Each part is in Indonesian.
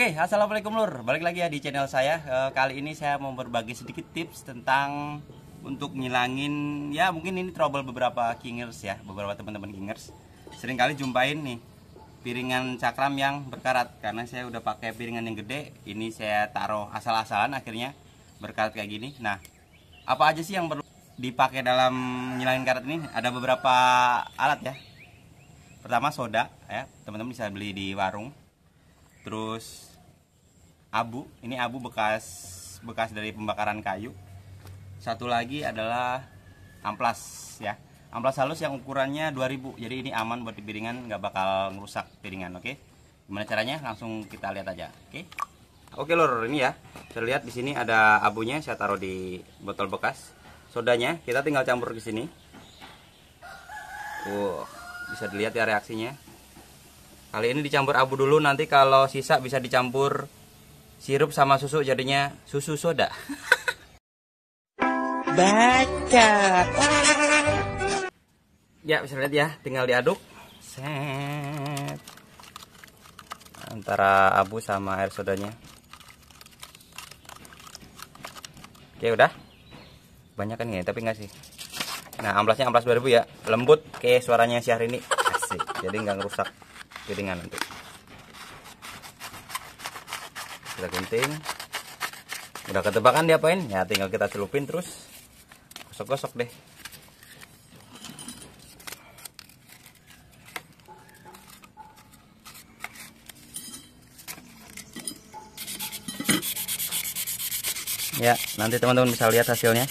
Oke, assalamualaikum lur. Balik lagi ya di channel saya. E, kali ini saya mau berbagi sedikit tips tentang untuk ngilangin ya mungkin ini trouble beberapa kingers ya, beberapa teman-teman kingers. Sering kali jumpain nih piringan cakram yang berkarat karena saya udah pakai piringan yang gede, ini saya taruh asal-asalan akhirnya berkarat kayak gini. Nah, apa aja sih yang perlu dipakai dalam ngilangin karat ini? Ada beberapa alat ya. Pertama soda ya, teman-teman bisa beli di warung. Terus abu ini abu bekas bekas dari pembakaran kayu satu lagi adalah amplas ya amplas halus yang ukurannya 2000 jadi ini aman buat di piringan nggak bakal ngerusak piringan oke okay? gimana caranya langsung kita lihat aja oke okay? oke okay, lor ini ya terlihat di sini ada abunya saya taruh di botol bekas sodanya kita tinggal campur di sini uh bisa dilihat ya reaksinya kali ini dicampur abu dulu nanti kalau sisa bisa dicampur sirup sama susu jadinya susu soda. Baca. Ya, bisa lihat ya, tinggal diaduk. Set. Antara abu sama air sodanya. Oke, udah. Banyak kan ya, tapi nggak sih. Nah, amplasnya amplas baru ya. Lembut kayak suaranya ini. Asik. Jadi nggak ngerusak piringan nanti kita gunting udah ketebakan diapain ya tinggal kita celupin terus gosok-gosok deh ya nanti teman-teman bisa lihat hasilnya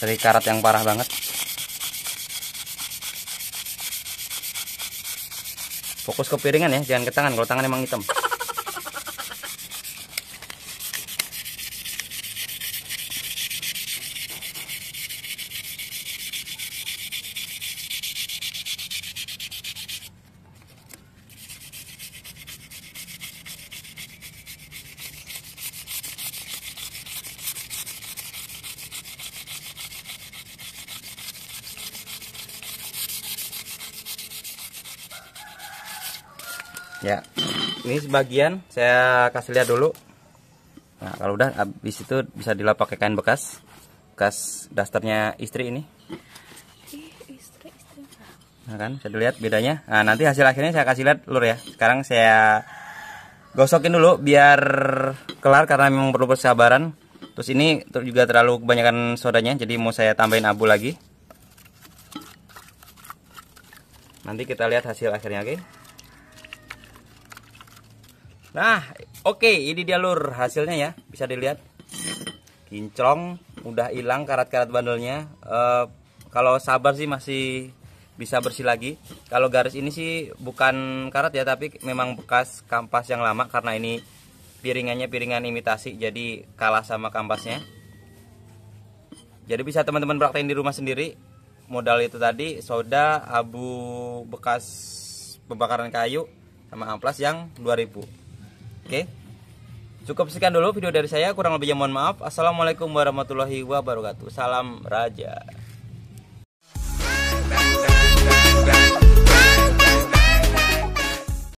dari karat yang parah banget fokus ke piringan ya jangan ke tangan kalau tangan emang hitam ya ini sebagian saya kasih lihat dulu nah kalau udah habis itu bisa dilap pakai kain bekas bekas dasternya istri ini nah kan saya lihat bedanya nah nanti hasil akhirnya saya kasih lihat lur ya sekarang saya gosokin dulu biar kelar karena memang perlu persabaran terus ini juga terlalu kebanyakan sodanya jadi mau saya tambahin abu lagi nanti kita lihat hasil akhirnya oke okay? Nah, oke, okay, ini dia lur hasilnya ya, bisa dilihat. Kinclong udah hilang karat-karat bandelnya. Uh, kalau sabar sih masih bisa bersih lagi. Kalau garis ini sih bukan karat ya, tapi memang bekas kampas yang lama karena ini piringannya piringan imitasi, jadi kalah sama kampasnya. Jadi bisa teman-teman praktekin di rumah sendiri. Modal itu tadi soda, abu bekas pembakaran kayu sama amplas yang 2000. Oke. Okay. Cukup sekian dulu video dari saya, kurang lebihnya mohon maaf. Assalamualaikum warahmatullahi wabarakatuh. Salam raja.